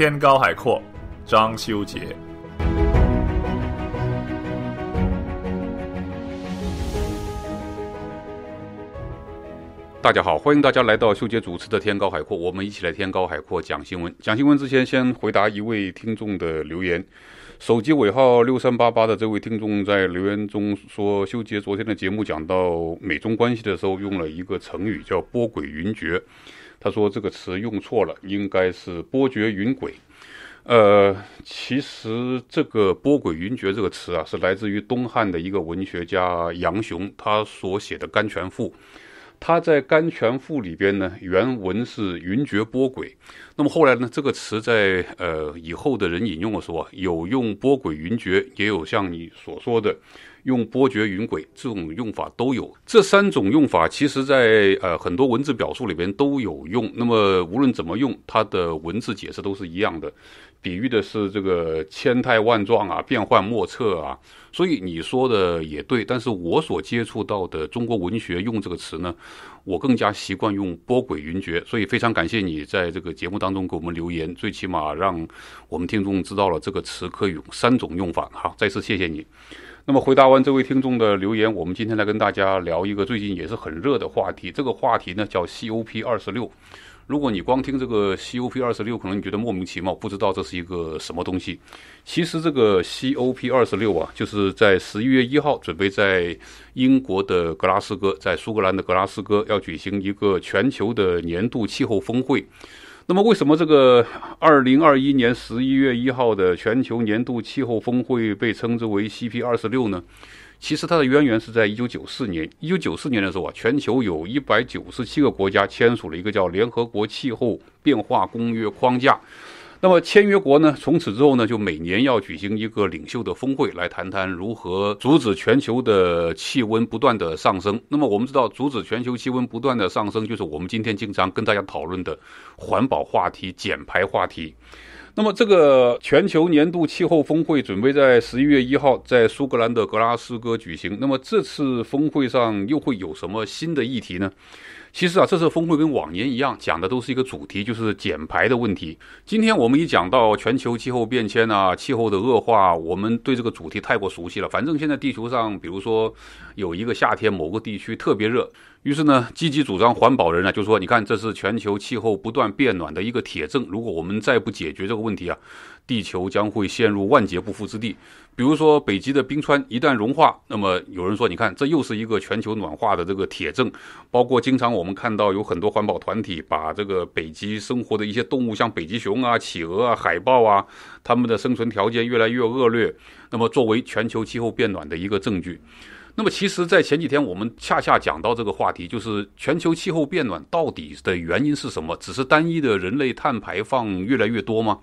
天高海阔，张修杰。大家好，欢迎大家来到修杰主持的《天高海阔》，我们一起来《天高海阔》讲新闻。讲新闻之前，先回答一位听众的留言。手机尾号六三八八的这位听众在留言中说，修杰昨天的节目讲到美中关系的时候，用了一个成语叫“波诡云谲”。他说这个词用错了，应该是波谲云诡。呃，其实这个波诡云谲这个词啊，是来自于东汉的一个文学家杨雄，他所写的《甘泉赋》。他在《甘泉赋》里边呢，原文是云谲波诡。那么后来呢，这个词在呃以后的人引用的时候啊，有用波诡云谲，也有像你所说的。用波谲云诡这种用法都有，这三种用法其实，在呃很多文字表述里边都有用。那么无论怎么用，它的文字解释都是一样的，比喻的是这个千态万状啊，变幻莫测啊。所以你说的也对，但是我所接触到的中国文学用这个词呢，我更加习惯用波诡云谲。所以非常感谢你在这个节目当中给我们留言，最起码让我们听众知道了这个词可以用三种用法哈。再次谢谢你。那么，回答完这位听众的留言，我们今天来跟大家聊一个最近也是很热的话题。这个话题呢，叫 COP 二十六。如果你光听这个 COP 二十六，可能你觉得莫名其妙，不知道这是一个什么东西。其实，这个 COP 二十六啊，就是在十一月一号准备在英国的格拉斯哥，在苏格兰的格拉斯哥要举行一个全球的年度气候峰会。那么，为什么这个二零二一年十一月一号的全球年度气候峰会被称之为 C P 二十六呢？其实它的渊源是在一九九四年。一九九四年的时候啊，全球有一百九十七个国家签署了一个叫《联合国气候变化公约》框架。那么签约国呢？从此之后呢，就每年要举行一个领袖的峰会，来谈谈如何阻止全球的气温不断的上升。那么我们知道，阻止全球气温不断的上升，就是我们今天经常跟大家讨论的环保话题、减排话题。那么这个全球年度气候峰会准备在十一月一号在苏格兰的格拉斯哥举行。那么这次峰会上又会有什么新的议题呢？其实啊，这次峰会跟往年一样，讲的都是一个主题，就是减排的问题。今天我们一讲到全球气候变迁啊，气候的恶化，我们对这个主题太过熟悉了。反正现在地球上，比如说有一个夏天，某个地区特别热，于是呢，积极主张环保人呢就说，你看这是全球气候不断变暖的一个铁证。如果我们再不解决这个问题啊。地球将会陷入万劫不复之地，比如说北极的冰川一旦融化，那么有人说，你看，这又是一个全球暖化的这个铁证。包括经常我们看到有很多环保团体把这个北极生活的一些动物，像北极熊啊、企鹅啊、海豹啊，它们的生存条件越来越恶劣，那么作为全球气候变暖的一个证据。那么其实，在前几天我们恰恰讲到这个话题，就是全球气候变暖到底的原因是什么？只是单一的人类碳排放越来越多吗？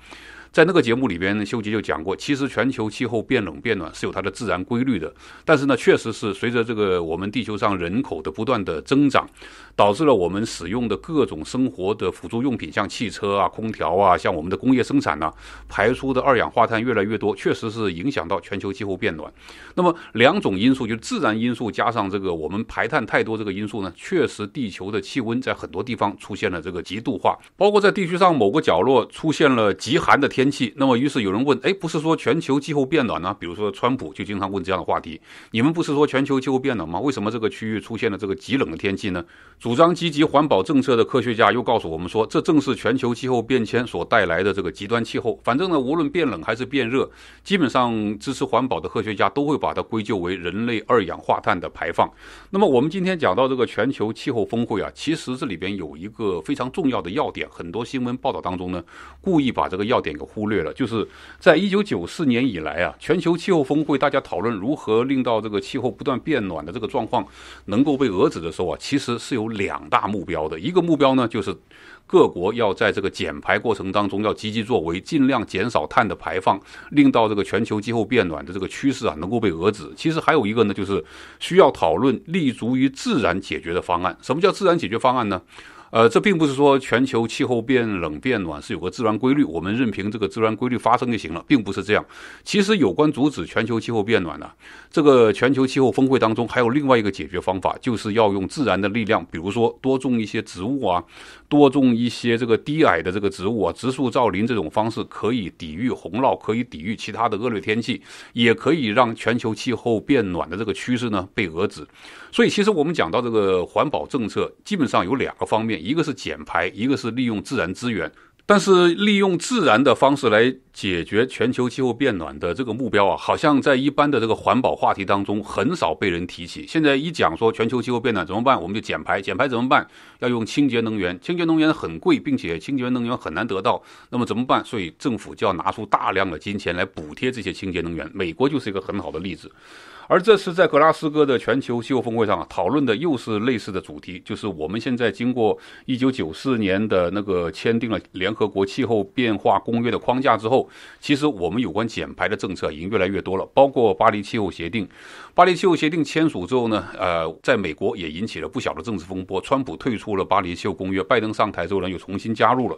在那个节目里边，修吉就讲过，其实全球气候变冷变暖是有它的自然规律的，但是呢，确实是随着这个我们地球上人口的不断的增长。导致了我们使用的各种生活的辅助用品，像汽车啊、空调啊，像我们的工业生产呢，排出的二氧化碳越来越多，确实是影响到全球气候变暖。那么两种因素，就是自然因素加上这个我们排碳太多这个因素呢，确实地球的气温在很多地方出现了这个极度化，包括在地区上某个角落出现了极寒的天气。那么于是有人问：哎，不是说全球气候变暖呢？比如说川普就经常问这样的话题：你们不是说全球气候变暖吗？为什么这个区域出现了这个极冷的天气呢？主张积极环保政策的科学家又告诉我们说，这正是全球气候变迁所带来的这个极端气候。反正呢，无论变冷还是变热，基本上支持环保的科学家都会把它归咎为人类二氧化碳的排放。那么，我们今天讲到这个全球气候峰会啊，其实这里边有一个非常重要的要点，很多新闻报道当中呢，故意把这个要点给忽略了。就是在一九九四年以来啊，全球气候峰会大家讨论如何令到这个气候不断变暖的这个状况能够被遏止的时候啊，其实是有。两大目标的一个目标呢，就是各国要在这个减排过程当中要积极作为，尽量减少碳的排放，令到这个全球气候变暖的这个趋势啊能够被遏止。其实还有一个呢，就是需要讨论立足于自然解决的方案。什么叫自然解决方案呢？呃，这并不是说全球气候变冷变暖是有个自然规律，我们任凭这个自然规律发生就行了，并不是这样。其实有关阻止全球气候变暖呢，这个全球气候峰会当中还有另外一个解决方法，就是要用自然的力量，比如说多种一些植物啊，多种一些这个低矮的这个植物，啊，植树造林这种方式可以抵御洪涝，可以抵御其他的恶劣天气，也可以让全球气候变暖的这个趋势呢被遏制。所以其实我们讲到这个环保政策，基本上有两个方面。一个是减排，一个是利用自然资源。但是利用自然的方式来解决全球气候变暖的这个目标啊，好像在一般的这个环保话题当中很少被人提起。现在一讲说全球气候变暖怎么办，我们就减排，减排怎么办？要用清洁能源，清洁能源很贵，并且清洁能源很难得到。那么怎么办？所以政府就要拿出大量的金钱来补贴这些清洁能源。美国就是一个很好的例子。而这次在格拉斯哥的全球气候峰会上啊，讨论的又是类似的主题，就是我们现在经过一九九四年的那个签订了联合国气候变化公约的框架之后，其实我们有关减排的政策已经越来越多了，包括巴黎气候协定。巴黎气候协定签署之后呢，呃，在美国也引起了不小的政治风波，川普退出了巴黎气候公约，拜登上台之后呢，又重新加入了。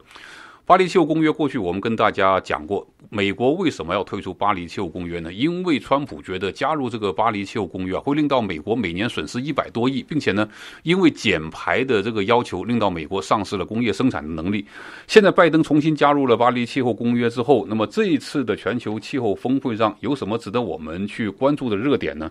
巴黎气候公约过去我们跟大家讲过，美国为什么要退出巴黎气候公约呢？因为川普觉得加入这个巴黎气候公约啊，会令到美国每年损失一百多亿，并且呢，因为减排的这个要求，令到美国丧失了工业生产的能力。现在拜登重新加入了巴黎气候公约之后，那么这一次的全球气候峰会上有什么值得我们去关注的热点呢？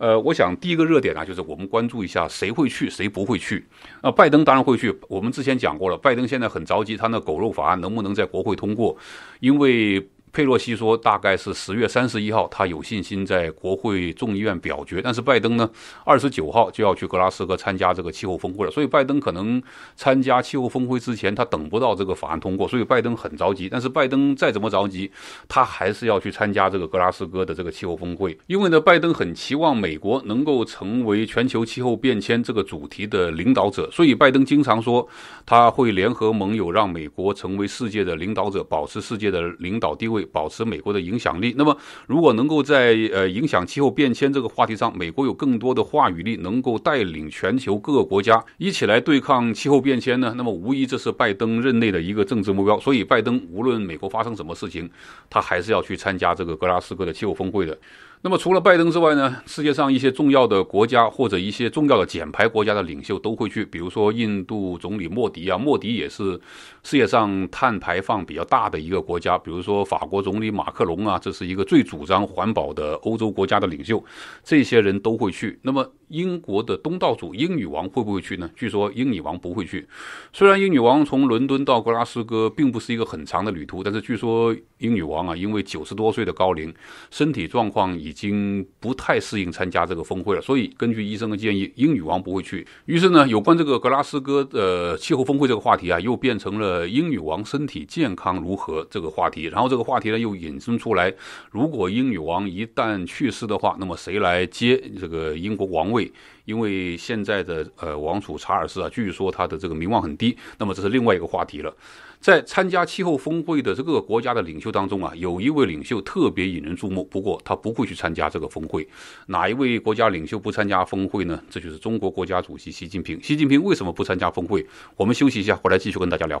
呃，我想第一个热点呢，就是我们关注一下谁会去，谁不会去。啊，拜登当然会去。我们之前讲过了，拜登现在很着急，他那狗肉法案能不能在国会通过，因为。佩洛西说，大概是十月三十一号，他有信心在国会众议院表决。但是拜登呢，二十九号就要去格拉斯哥参加这个气候峰会了。所以拜登可能参加气候峰会之前，他等不到这个法案通过，所以拜登很着急。但是拜登再怎么着急，他还是要去参加这个格拉斯哥的这个气候峰会，因为呢，拜登很期望美国能够成为全球气候变迁这个主题的领导者。所以拜登经常说，他会联合盟友，让美国成为世界的领导者，保持世界的领导地位。保持美国的影响力。那么，如果能够在呃影响气候变迁这个话题上，美国有更多的话语力，能够带领全球各个国家一起来对抗气候变迁呢？那么，无疑这是拜登任内的一个政治目标。所以，拜登无论美国发生什么事情，他还是要去参加这个格拉斯哥的气候峰会的。那么除了拜登之外呢？世界上一些重要的国家或者一些重要的减排国家的领袖都会去，比如说印度总理莫迪啊，莫迪也是世界上碳排放比较大的一个国家，比如说法国总理马克龙啊，这是一个最主张环保的欧洲国家的领袖，这些人都会去。那么英国的东道主英女王会不会去呢？据说英女王不会去。虽然英女王从伦敦到格拉斯哥并不是一个很长的旅途，但是据说英女王啊，因为九十多岁的高龄，身体状况已。已经不太适应参加这个峰会了，所以根据医生的建议，英语王不会去。于是呢，有关这个格拉斯哥的气候峰会这个话题啊，又变成了英语王身体健康如何这个话题。然后这个话题呢，又引申出来，如果英语王一旦去世的话，那么谁来接这个英国王位？因为现在的呃王储查尔斯啊，据说他的这个名望很低，那么这是另外一个话题了。在参加气候峰会的这个国家的领袖当中啊，有一位领袖特别引人注目。不过他不会去参加这个峰会。哪一位国家领袖不参加峰会呢？这就是中国国家主席习近平。习近平为什么不参加峰会？我们休息一下，回来继续跟大家聊。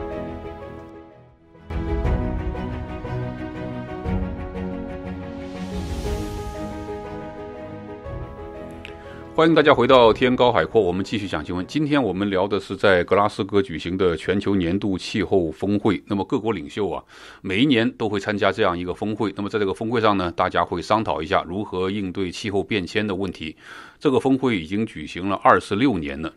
欢迎大家回到天高海阔，我们继续讲新闻。今天我们聊的是在格拉斯哥举行的全球年度气候峰会。那么各国领袖啊，每一年都会参加这样一个峰会。那么在这个峰会上呢，大家会商讨一下如何应对气候变迁的问题。这个峰会已经举行了二十六年了。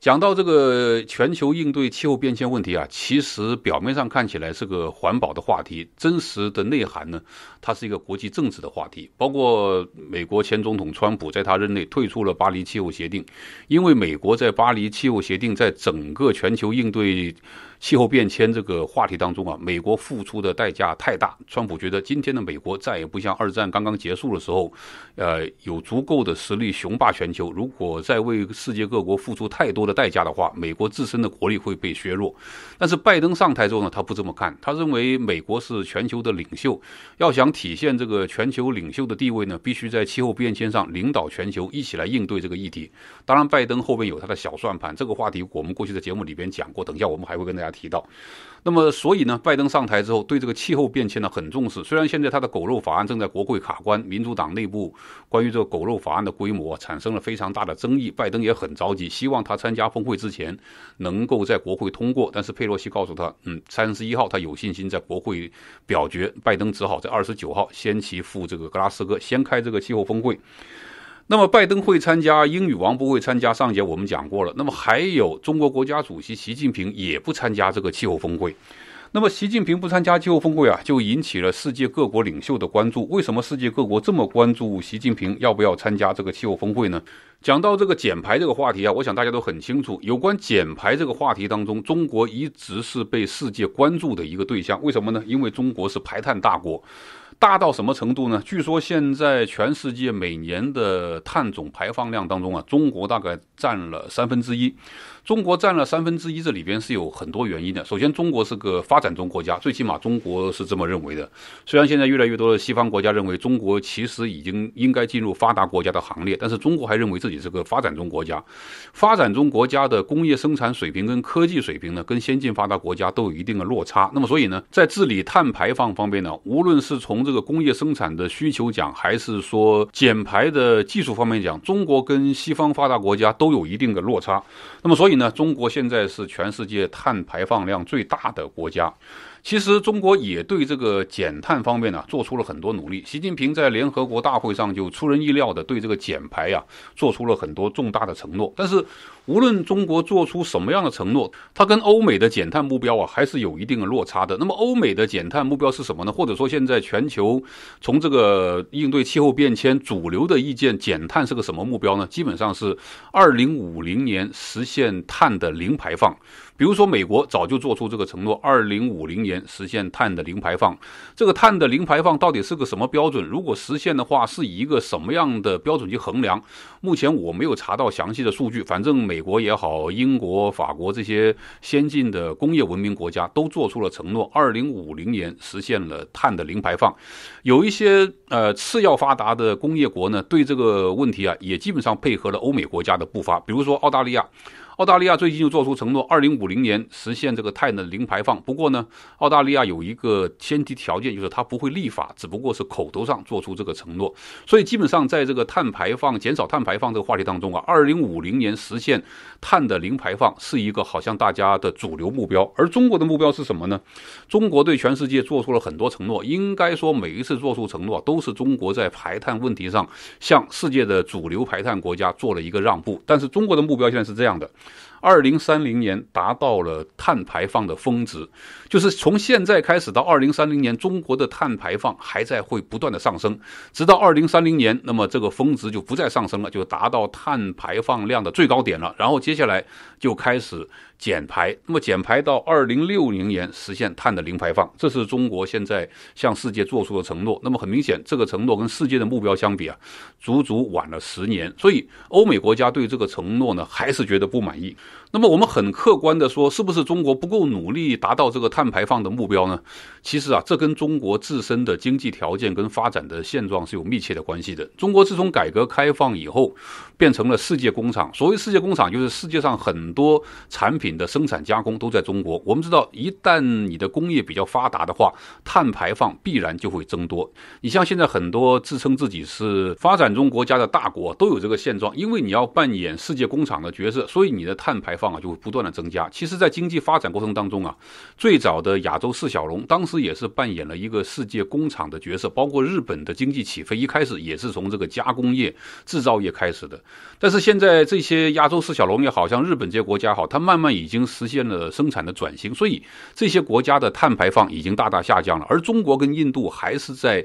讲到这个全球应对气候变迁问题啊，其实表面上看起来是个环保的话题，真实的内涵呢，它是一个国际政治的话题。包括美国前总统川普在他任内退出了巴黎气候协定，因为美国在巴黎气候协定在整个全球应对。气候变迁这个话题当中啊，美国付出的代价太大。川普觉得今天的美国再也不像二战刚刚结束的时候，呃，有足够的实力雄霸全球。如果再为世界各国付出太多的代价的话，美国自身的国力会被削弱。但是拜登上台之后呢，他不这么看，他认为美国是全球的领袖，要想体现这个全球领袖的地位呢，必须在气候变迁上领导全球，一起来应对这个议题。当然，拜登后面有他的小算盘。这个话题我们过去在节目里边讲过，等一下我们还会跟大家。提到，那么所以呢，拜登上台之后对这个气候变迁呢很重视。虽然现在他的狗肉法案正在国会卡关，民主党内部关于这个狗肉法案的规模产生了非常大的争议，拜登也很着急，希望他参加峰会之前能够在国会通过。但是佩洛西告诉他，嗯，三十一号他有信心在国会表决，拜登只好在二十九号先期赴这个格拉斯哥，先开这个气候峰会。那么拜登会参加，英语王不会参加。上节我们讲过了。那么还有中国国家主席习近平也不参加这个气候峰会。那么习近平不参加气候峰会啊，就引起了世界各国领袖的关注。为什么世界各国这么关注习近平要不要参加这个气候峰会呢？讲到这个减排这个话题啊，我想大家都很清楚。有关减排这个话题当中，中国一直是被世界关注的一个对象。为什么呢？因为中国是排碳大国。大到什么程度呢？据说现在全世界每年的碳总排放量当中啊，中国大概占了三分之一。中国占了三分之一，这里边是有很多原因的。首先，中国是个发展中国家，最起码中国是这么认为的。虽然现在越来越多的西方国家认为中国其实已经应该进入发达国家的行列，但是中国还认为自己是个发展中国家。发展中国家的工业生产水平跟科技水平呢，跟先进发达国家都有一定的落差。那么所以呢，在治理碳排放方面呢，无论是从这这个工业生产的需求讲，还是说减排的技术方面讲，中国跟西方发达国家都有一定的落差。那么，所以呢，中国现在是全世界碳排放量最大的国家。其实，中国也对这个减碳方面呢，做出了很多努力。习近平在联合国大会上就出人意料的对这个减排呀，做出了很多重大的承诺。但是，无论中国做出什么样的承诺，它跟欧美的减碳目标啊还是有一定的落差的。那么欧美的减碳目标是什么呢？或者说现在全球从这个应对气候变迁主流的意见，减碳是个什么目标呢？基本上是二零五零年实现碳的零排放。比如说美国早就做出这个承诺，二零五零年实现碳的零排放。这个碳的零排放到底是个什么标准？如果实现的话，是以一个什么样的标准去衡量？目前我没有查到详细的数据，反正美。美国也好，英国、法国这些先进的工业文明国家都做出了承诺，二零五零年实现了碳的零排放。有一些呃次要发达的工业国呢，对这个问题啊，也基本上配合了欧美国家的步伐，比如说澳大利亚。澳大利亚最近就做出承诺，二零五零年实现这个碳的零排放。不过呢，澳大利亚有一个前提条件，就是它不会立法，只不过是口头上做出这个承诺。所以基本上在这个碳排放、减少碳排放这个话题当中啊，二零五零年实现碳的零排放是一个好像大家的主流目标。而中国的目标是什么呢？中国对全世界做出了很多承诺，应该说每一次做出承诺都是中国在排碳问题上向世界的主流排碳国家做了一个让步。但是中国的目标现在是这样的。二零三零年达到了碳排放的峰值，就是从现在开始到二零三零年，中国的碳排放还在会不断的上升，直到二零三零年，那么这个峰值就不再上升了，就达到碳排放量的最高点了，然后接下来就开始。减排，那么减排到二零六零年实现碳的零排放，这是中国现在向世界做出的承诺。那么很明显，这个承诺跟世界的目标相比啊，足足晚了十年。所以，欧美国家对这个承诺呢，还是觉得不满意。那么我们很客观的说，是不是中国不够努力达到这个碳排放的目标呢？其实啊，这跟中国自身的经济条件跟发展的现状是有密切的关系的。中国自从改革开放以后，变成了世界工厂。所谓世界工厂，就是世界上很多产品的生产加工都在中国。我们知道，一旦你的工业比较发达的话，碳排放必然就会增多。你像现在很多自称自己是发展中国家的大国都有这个现状，因为你要扮演世界工厂的角色，所以你的碳排。放啊就会不断的增加。其实，在经济发展过程当中啊，最早的亚洲四小龙当时也是扮演了一个世界工厂的角色，包括日本的经济起飞一开始也是从这个加工业、制造业开始的。但是现在这些亚洲四小龙也好，像日本这些国家好，它慢慢已经实现了生产的转型，所以这些国家的碳排放已经大大下降了。而中国跟印度还是在。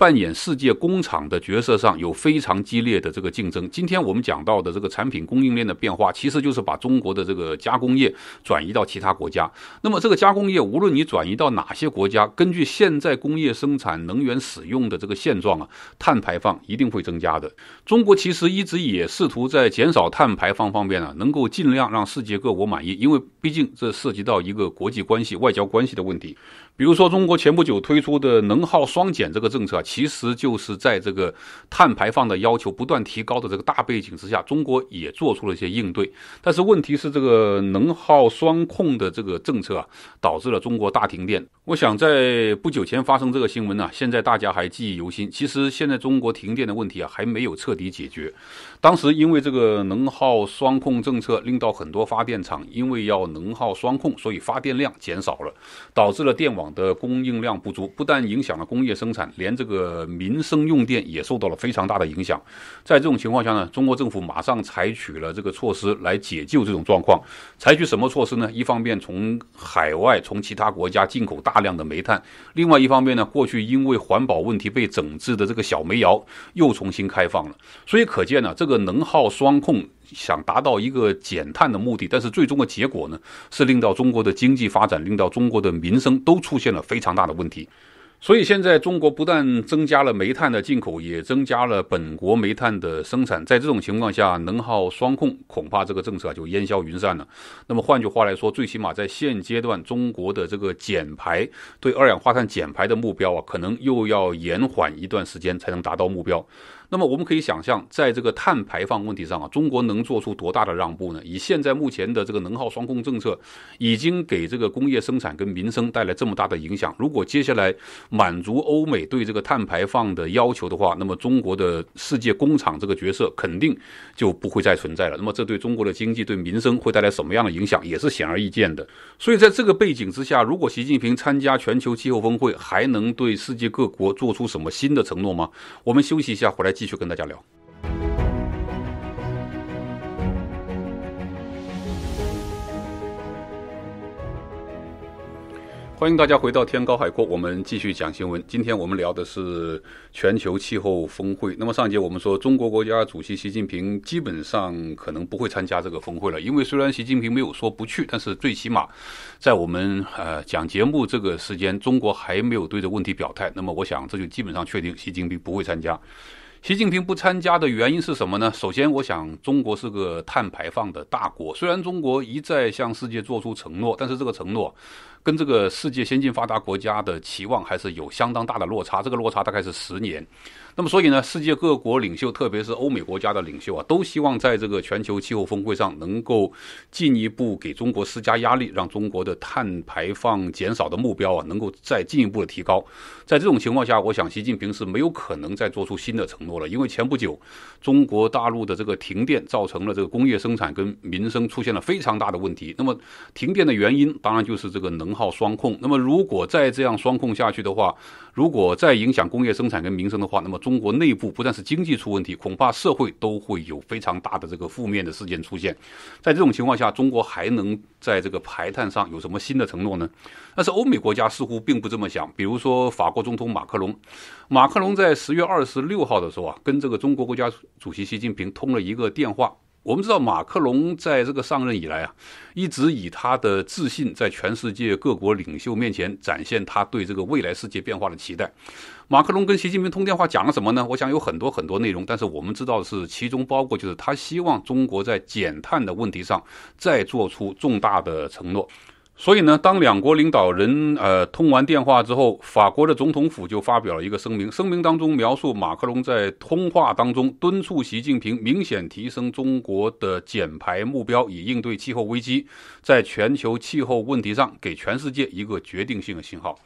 扮演世界工厂的角色上有非常激烈的这个竞争。今天我们讲到的这个产品供应链的变化，其实就是把中国的这个加工业转移到其他国家。那么这个加工业，无论你转移到哪些国家，根据现在工业生产能源使用的这个现状啊，碳排放一定会增加的。中国其实一直也试图在减少碳排放方面啊，能够尽量让世界各国满意，因为毕竟这涉及到一个国际关系、外交关系的问题。比如说，中国前不久推出的能耗双减这个政策啊，其实就是在这个碳排放的要求不断提高的这个大背景之下，中国也做出了一些应对。但是问题是，这个能耗双控的这个政策啊，导致了中国大停电。我想在不久前发生这个新闻呢，现在大家还记忆犹新。其实现在中国停电的问题啊，还没有彻底解决。当时因为这个能耗双控政策，令到很多发电厂因为要能耗双控，所以发电量减少了，导致了电网。的供应量不足，不但影响了工业生产，连这个民生用电也受到了非常大的影响。在这种情况下呢，中国政府马上采取了这个措施来解救这种状况。采取什么措施呢？一方面从海外、从其他国家进口大量的煤炭；另外一方面呢，过去因为环保问题被整治的这个小煤窑又重新开放了。所以可见呢，这个能耗双控。想达到一个减碳的目的，但是最终的结果呢，是令到中国的经济发展、令到中国的民生都出现了非常大的问题。所以现在中国不但增加了煤炭的进口，也增加了本国煤炭的生产。在这种情况下，能耗双控恐怕这个政策就烟消云散了。那么换句话来说，最起码在现阶段，中国的这个减排对二氧化碳减排的目标啊，可能又要延缓一段时间才能达到目标。那么我们可以想象，在这个碳排放问题上啊，中国能做出多大的让步呢？以现在目前的这个能耗双控政策，已经给这个工业生产跟民生带来这么大的影响。如果接下来满足欧美对这个碳排放的要求的话，那么中国的世界工厂这个角色肯定就不会再存在了。那么这对中国的经济对民生会带来什么样的影响，也是显而易见的。所以在这个背景之下，如果习近平参加全球气候峰会，还能对世界各国做出什么新的承诺吗？我们休息一下，回来。继续跟大家聊，欢迎大家回到天高海阔，我们继续讲新闻。今天我们聊的是全球气候峰会。那么上节我们说，中国国家主席习近平基本上可能不会参加这个峰会了，因为虽然习近平没有说不去，但是最起码在我们呃讲节目这个时间，中国还没有对这问题表态。那么我想，这就基本上确定习近平不会参加。习近平不参加的原因是什么呢？首先，我想中国是个碳排放的大国，虽然中国一再向世界做出承诺，但是这个承诺。跟这个世界先进发达国家的期望还是有相当大的落差，这个落差大概是十年。那么，所以呢，世界各国领袖，特别是欧美国家的领袖啊，都希望在这个全球气候峰会上能够进一步给中国施加压力，让中国的碳排放减少的目标啊能够再进一步的提高。在这种情况下，我想习近平是没有可能再做出新的承诺了，因为前不久中国大陆的这个停电造成了这个工业生产跟民生出现了非常大的问题。那么，停电的原因当然就是这个能。能耗双控，那么如果再这样双控下去的话，如果再影响工业生产跟民生的话，那么中国内部不但是经济出问题，恐怕社会都会有非常大的这个负面的事件出现。在这种情况下，中国还能在这个排碳上有什么新的承诺呢？但是欧美国家似乎并不这么想。比如说法国总统马克龙，马克龙在十月二十六号的时候啊，跟这个中国国家主席习近平通了一个电话。我们知道马克龙在这个上任以来啊，一直以他的自信在全世界各国领袖面前展现他对这个未来世界变化的期待。马克龙跟习近平通电话讲了什么呢？我想有很多很多内容，但是我们知道是其中包括就是他希望中国在减碳的问题上再做出重大的承诺。所以呢，当两国领导人呃通完电话之后，法国的总统府就发表了一个声明，声明当中描述马克龙在通话当中敦促习近平明显提升中国的减排目标，以应对气候危机，在全球气候问题上给全世界一个决定性的信号。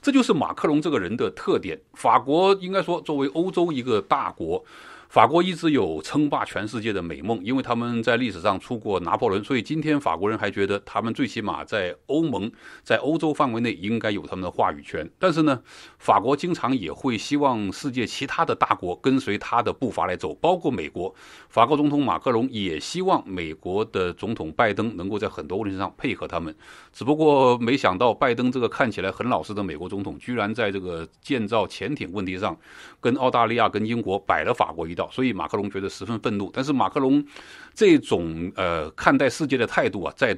这就是马克龙这个人的特点。法国应该说作为欧洲一个大国。法国一直有称霸全世界的美梦，因为他们在历史上出过拿破仑，所以今天法国人还觉得他们最起码在欧盟、在欧洲范围内应该有他们的话语权。但是呢，法国经常也会希望世界其他的大国跟随他的步伐来走，包括美国。法国总统马克龙也希望美国的总统拜登能够在很多问题上配合他们，只不过没想到拜登这个看起来很老实的美国总统，居然在这个建造潜艇问题上，跟澳大利亚、跟英国摆了法国一。所以马克龙觉得十分愤怒，但是马克龙这种呃看待世界的态度啊，在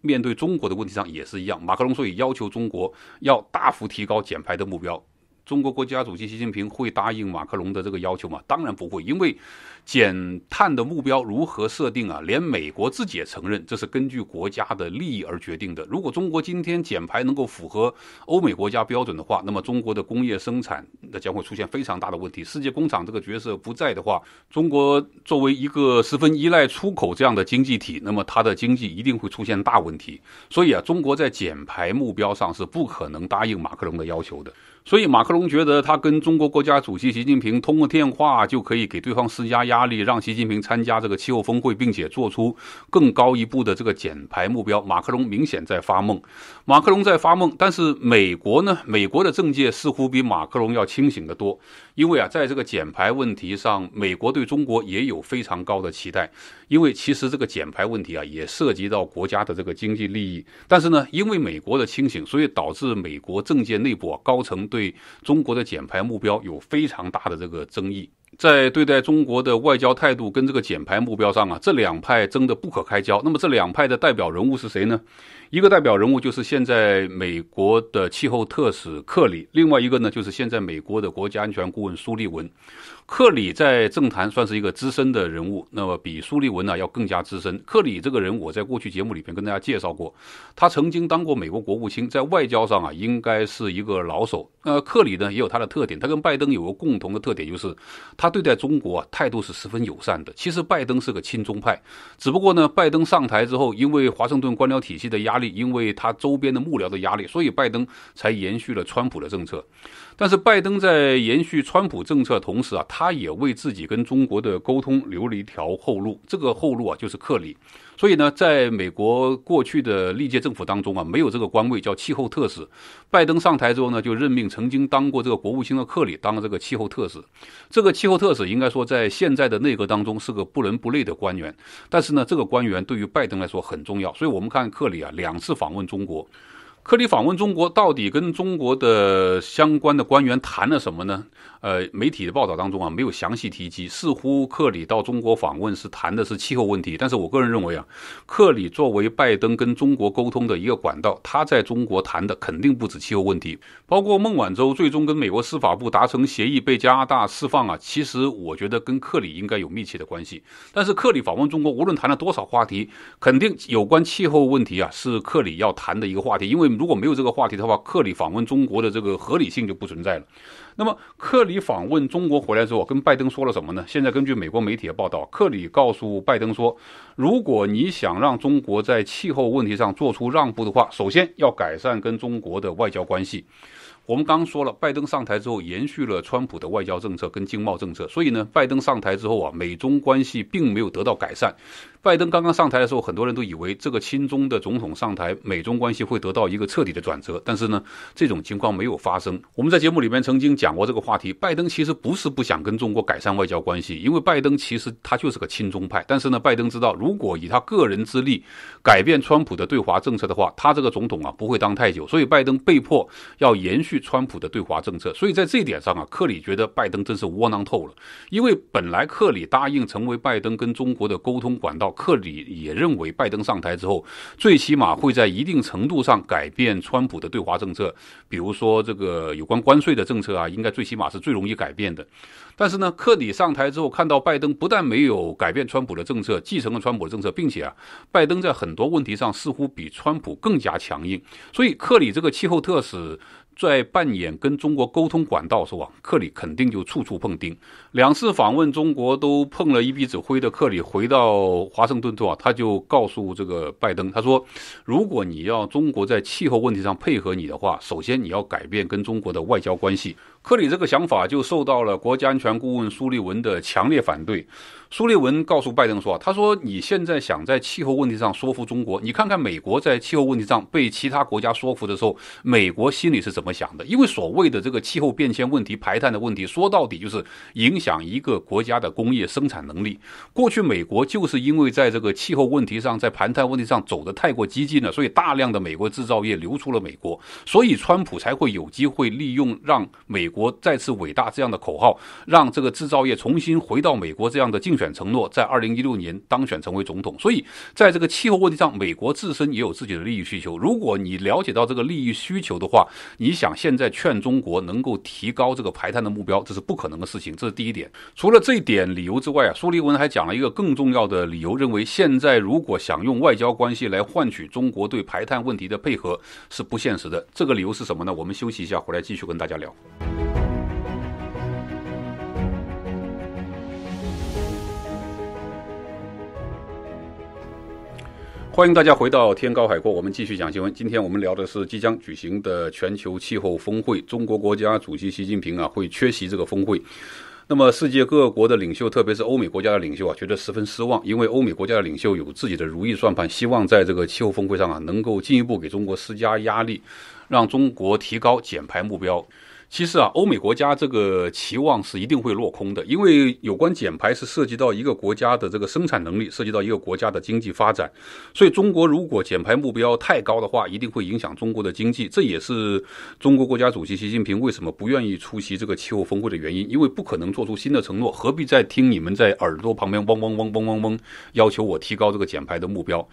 面对中国的问题上也是一样。马克龙所以要求中国要大幅提高减排的目标，中国国家主席习近平会答应马克龙的这个要求吗？当然不会，因为。减碳的目标如何设定啊？连美国自己也承认，这是根据国家的利益而决定的。如果中国今天减排能够符合欧美国家标准的话，那么中国的工业生产那将会出现非常大的问题。世界工厂这个角色不在的话，中国作为一个十分依赖出口这样的经济体，那么它的经济一定会出现大问题。所以啊，中国在减排目标上是不可能答应马克龙的要求的。所以马克龙觉得他跟中国国家主席习近平通个电话就可以给对方施加压。压力让习近平参加这个气候峰会，并且做出更高一步的这个减排目标。马克龙明显在发梦，马克龙在发梦，但是美国呢？美国的政界似乎比马克龙要清醒得多，因为啊，在这个减排问题上，美国对中国也有非常高的期待。因为其实这个减排问题啊，也涉及到国家的这个经济利益。但是呢，因为美国的清醒，所以导致美国政界内部啊高层对中国的减排目标有非常大的这个争议。在对待中国的外交态度跟这个减排目标上啊，这两派争得不可开交。那么这两派的代表人物是谁呢？一个代表人物就是现在美国的气候特使克里，另外一个呢就是现在美国的国家安全顾问苏利文。克里在政坛算是一个资深的人物，那么比苏利文呢要更加资深。克里这个人，我在过去节目里边跟大家介绍过，他曾经当过美国国务卿，在外交上啊应该是一个老手。呃，克里呢也有他的特点，他跟拜登有个共同的特点，就是他对待中国啊态度是十分友善的。其实拜登是个亲中派，只不过呢，拜登上台之后，因为华盛顿官僚体系的压力，因为他周边的幕僚的压力，所以拜登才延续了川普的政策。但是拜登在延续川普政策同时啊，他也为自己跟中国的沟通留了一条后路。这个后路啊，就是克里。所以呢，在美国过去的历届政府当中啊，没有这个官位叫气候特使。拜登上台之后呢，就任命曾经当过这个国务卿的克里当了这个气候特使。这个气候特使应该说在现在的内阁当中是个不伦不类的官员。但是呢，这个官员对于拜登来说很重要。所以我们看克里啊，两次访问中国。克里访问中国，到底跟中国的相关的官员谈了什么呢？呃，媒体的报道当中啊，没有详细提及。似乎克里到中国访问是谈的是气候问题，但是我个人认为啊，克里作为拜登跟中国沟通的一个管道，他在中国谈的肯定不止气候问题。包括孟晚舟最终跟美国司法部达成协议被加拿大释放啊，其实我觉得跟克里应该有密切的关系。但是克里访问中国，无论谈了多少话题，肯定有关气候问题啊，是克里要谈的一个话题。因为如果没有这个话题的话，克里访问中国的这个合理性就不存在了。那么，克里访问中国回来之后，跟拜登说了什么呢？现在根据美国媒体的报道，克里告诉拜登说，如果你想让中国在气候问题上做出让步的话，首先要改善跟中国的外交关系。我们刚说了，拜登上台之后延续了川普的外交政策跟经贸政策，所以呢，拜登上台之后啊，美中关系并没有得到改善。拜登刚刚上台的时候，很多人都以为这个亲中的总统上台，美中关系会得到一个彻底的转折。但是呢，这种情况没有发生。我们在节目里面曾经讲过这个话题。拜登其实不是不想跟中国改善外交关系，因为拜登其实他就是个亲中派。但是呢，拜登知道，如果以他个人之力改变川普的对华政策的话，他这个总统啊不会当太久。所以拜登被迫要延续川普的对华政策。所以在这一点上啊，克里觉得拜登真是窝囊透了，因为本来克里答应成为拜登跟中国的沟通管道。克里也认为，拜登上台之后，最起码会在一定程度上改变川普的对华政策，比如说这个有关关税的政策啊，应该最起码是最容易改变的。但是呢，克里上台之后，看到拜登不但没有改变川普的政策，继承了川普的政策，并且啊，拜登在很多问题上似乎比川普更加强硬，所以克里这个气候特使在扮演跟中国沟通管道时候啊，克里肯定就处处碰钉。两次访问中国都碰了一鼻子灰的克里回到华盛顿后啊，他就告诉这个拜登，他说，如果你要中国在气候问题上配合你的话，首先你要改变跟中国的外交关系。克里这个想法就受到了国家安全顾问苏利文的强烈反对。苏利文告诉拜登说，他说你现在想在气候问题上说服中国，你看看美国在气候问题上被其他国家说服的时候，美国心里是怎么想的？因为所谓的这个气候变迁问题、排碳的问题，说到底就是影。讲一个国家的工业生产能力，过去美国就是因为在这个气候问题上，在排碳问题上走得太过激进了，所以大量的美国制造业流出了美国，所以川普才会有机会利用让美国再次伟大这样的口号，让这个制造业重新回到美国这样的竞选承诺，在二零一六年当选成为总统。所以在这个气候问题上，美国自身也有自己的利益需求。如果你了解到这个利益需求的话，你想现在劝中国能够提高这个排碳的目标，这是不可能的事情。这是第一。点，除了这一点理由之外啊，苏利文还讲了一个更重要的理由，认为现在如果想用外交关系来换取中国对排碳问题的配合是不现实的。这个理由是什么呢？我们休息一下，回来继续跟大家聊。欢迎大家回到天高海阔，我们继续讲新闻。今天我们聊的是即将举行的全球气候峰会，中国国家主席习近平啊会缺席这个峰会。那么世界各国的领袖，特别是欧美国家的领袖啊，觉得十分失望，因为欧美国家的领袖有自己的如意算盘，希望在这个气候峰会上啊，能够进一步给中国施加压力，让中国提高减排目标。其实啊，欧美国家这个期望是一定会落空的，因为有关减排是涉及到一个国家的这个生产能力，涉及到一个国家的经济发展，所以中国如果减排目标太高的话，一定会影响中国的经济。这也是中国国家主席习近平为什么不愿意出席这个气候峰会的原因，因为不可能做出新的承诺，何必再听你们在耳朵旁边嗡嗡嗡嗡嗡嗡，要求我提高这个减排的目标。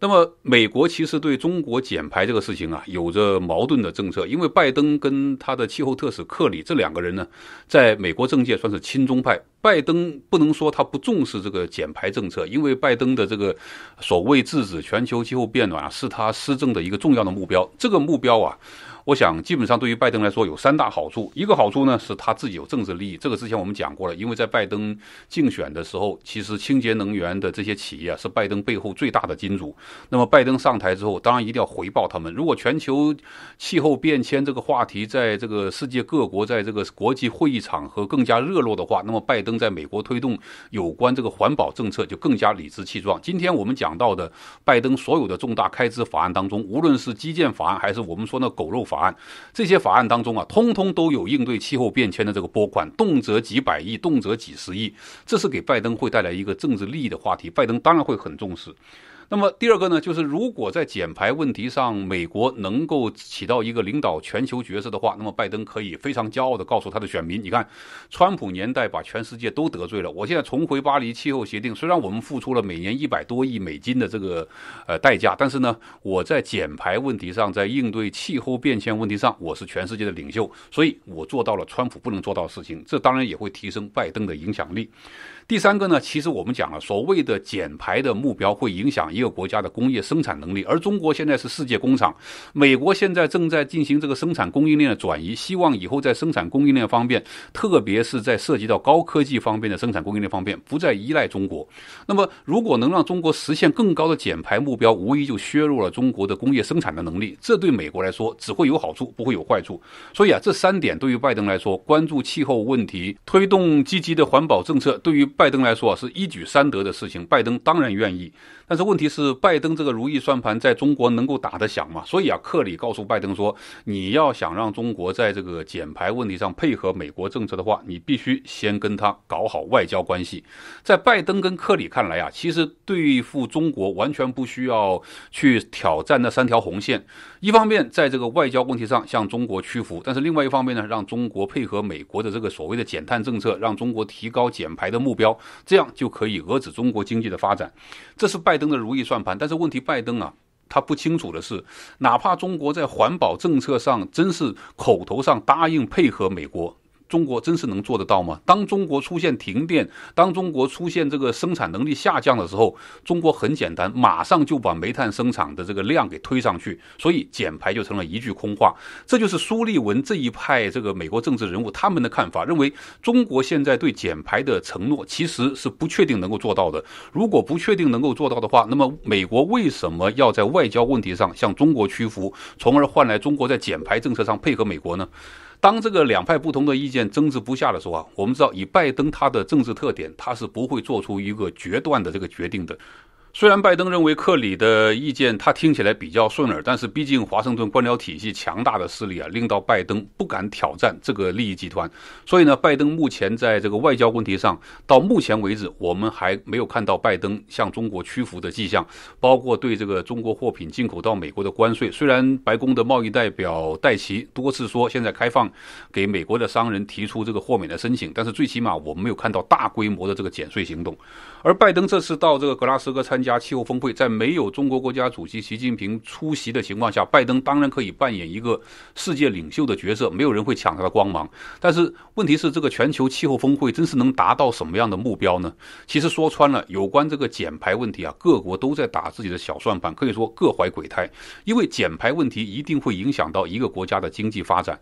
那么，美国其实对中国减排这个事情啊，有着矛盾的政策。因为拜登跟他的气候特使克里这两个人呢，在美国政界算是亲中派。拜登不能说他不重视这个减排政策，因为拜登的这个所谓制止全球气候变暖啊，是他施政的一个重要的目标。这个目标啊。我想，基本上对于拜登来说有三大好处。一个好处呢，是他自己有政治利益。这个之前我们讲过了，因为在拜登竞选的时候，其实清洁能源的这些企业是拜登背后最大的金主。那么拜登上台之后，当然一定要回报他们。如果全球气候变迁这个话题在这个世界各国在这个国际会议场合更加热络的话，那么拜登在美国推动有关这个环保政策就更加理直气壮。今天我们讲到的拜登所有的重大开支法案当中，无论是基建法案，还是我们说的狗肉法。法案，这些法案当中啊，通通都有应对气候变迁的这个拨款，动辄几百亿，动辄几十亿，这是给拜登会带来一个政治利益的话题，拜登当然会很重视。那么第二个呢，就是如果在减排问题上，美国能够起到一个领导全球角色的话，那么拜登可以非常骄傲地告诉他的选民：，你看，川普年代把全世界都得罪了，我现在重回巴黎气候协定。虽然我们付出了每年一百多亿美金的这个呃代价，但是呢，我在减排问题上，在应对气候变迁问题上，我是全世界的领袖，所以，我做到了川普不能做到的事情。这当然也会提升拜登的影响力。第三个呢，其实我们讲了，所谓的减排的目标会影响。一个国家的工业生产能力，而中国现在是世界工厂。美国现在正在进行这个生产供应链的转移，希望以后在生产供应链方面，特别是在涉及到高科技方面的生产供应链方面，不再依赖中国。那么，如果能让中国实现更高的减排目标，无疑就削弱了中国的工业生产的能力。这对美国来说只会有好处，不会有坏处。所以啊，这三点对于拜登来说，关注气候问题，推动积极的环保政策，对于拜登来说是一举三得的事情。拜登当然愿意，但是问题。是拜登这个如意算盘在中国能够打得响吗？所以啊，克里告诉拜登说：“你要想让中国在这个减排问题上配合美国政策的话，你必须先跟他搞好外交关系。”在拜登跟克里看来啊，其实对付中国完全不需要去挑战那三条红线。一方面在这个外交问题上向中国屈服，但是另外一方面呢，让中国配合美国的这个所谓的减碳政策，让中国提高减排的目标，这样就可以遏制中国经济的发展。这是拜登的如。算盘，但是问题，拜登啊，他不清楚的是，哪怕中国在环保政策上真是口头上答应配合美国。中国真是能做得到吗？当中国出现停电，当中国出现这个生产能力下降的时候，中国很简单，马上就把煤炭生产的这个量给推上去，所以减排就成了一句空话。这就是苏利文这一派这个美国政治人物他们的看法，认为中国现在对减排的承诺其实是不确定能够做到的。如果不确定能够做到的话，那么美国为什么要在外交问题上向中国屈服，从而换来中国在减排政策上配合美国呢？当这个两派不同的意见争执不下的时候啊，我们知道以拜登他的政治特点，他是不会做出一个决断的这个决定的。虽然拜登认为克里的意见他听起来比较顺耳，但是毕竟华盛顿官僚体系强大的势力啊，令到拜登不敢挑战这个利益集团。所以呢，拜登目前在这个外交问题上，到目前为止，我们还没有看到拜登向中国屈服的迹象，包括对这个中国货品进口到美国的关税。虽然白宫的贸易代表戴奇多次说现在开放给美国的商人提出这个豁免的申请，但是最起码我们没有看到大规模的这个减税行动。而拜登这次到这个格拉斯哥参。加气候峰会在没有中国国家主席习近平出席的情况下，拜登当然可以扮演一个世界领袖的角色，没有人会抢他的光芒。但是问题是，这个全球气候峰会真是能达到什么样的目标呢？其实说穿了，有关这个减排问题啊，各国都在打自己的小算盘，可以说各怀鬼胎。因为减排问题一定会影响到一个国家的经济发展，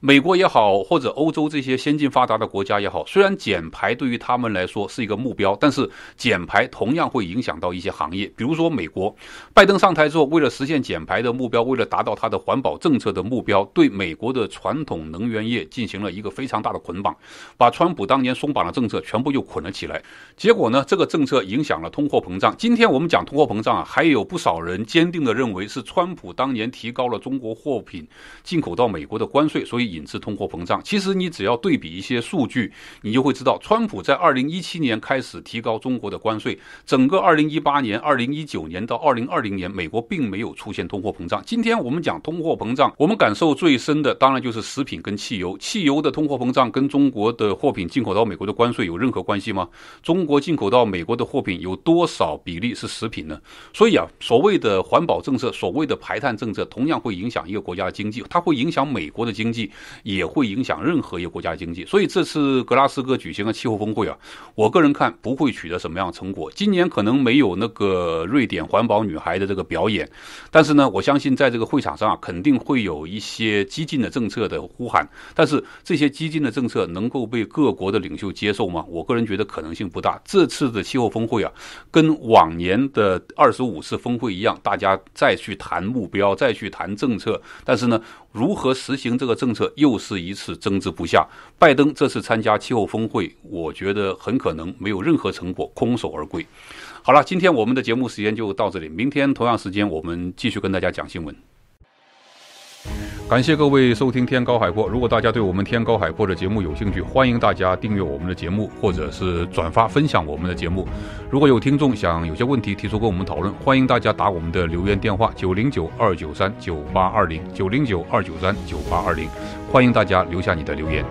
美国也好，或者欧洲这些先进发达的国家也好，虽然减排对于他们来说是一个目标，但是减排同样会影响到一。行业，比如说美国，拜登上台之后，为了实现减排的目标，为了达到他的环保政策的目标，对美国的传统能源业进行了一个非常大的捆绑，把川普当年松绑的政策全部又捆了起来。结果呢，这个政策影响了通货膨胀。今天我们讲通货膨胀啊，还有不少人坚定地认为是川普当年提高了中国货品进口到美国的关税，所以引致通货膨胀。其实你只要对比一些数据，你就会知道，川普在二零一七年开始提高中国的关税，整个二零一八。八年，二零一九年到二零二零年，美国并没有出现通货膨胀。今天我们讲通货膨胀，我们感受最深的当然就是食品跟汽油。汽油的通货膨胀跟中国的货品进口到美国的关税有任何关系吗？中国进口到美国的货品有多少比例是食品呢？所以啊，所谓的环保政策，所谓的排碳政策，同样会影响一个国家的经济，它会影响美国的经济，也会影响任何一个国家的经济。所以这次格拉斯哥举行的气候峰会啊，我个人看不会取得什么样的成果。今年可能没有呢。这个瑞典环保女孩的这个表演，但是呢，我相信在这个会场上啊，肯定会有一些激进的政策的呼喊。但是这些激进的政策能够被各国的领袖接受吗？我个人觉得可能性不大。这次的气候峰会啊，跟往年的二十五次峰会一样，大家再去谈目标，再去谈政策。但是呢，如何实行这个政策，又是一次争执不下。拜登这次参加气候峰会，我觉得很可能没有任何成果，空手而归。好了，今天我们的节目时间就到这里，明天同样时间我们继续跟大家讲新闻。感谢各位收听《天高海阔》，如果大家对我们《天高海阔》的节目有兴趣，欢迎大家订阅我们的节目，或者是转发分享我们的节目。如果有听众想有些问题提出跟我们讨论，欢迎大家打我们的留言电话九零九二九三九八二零九零九二九三九八二零，欢迎大家留下你的留言。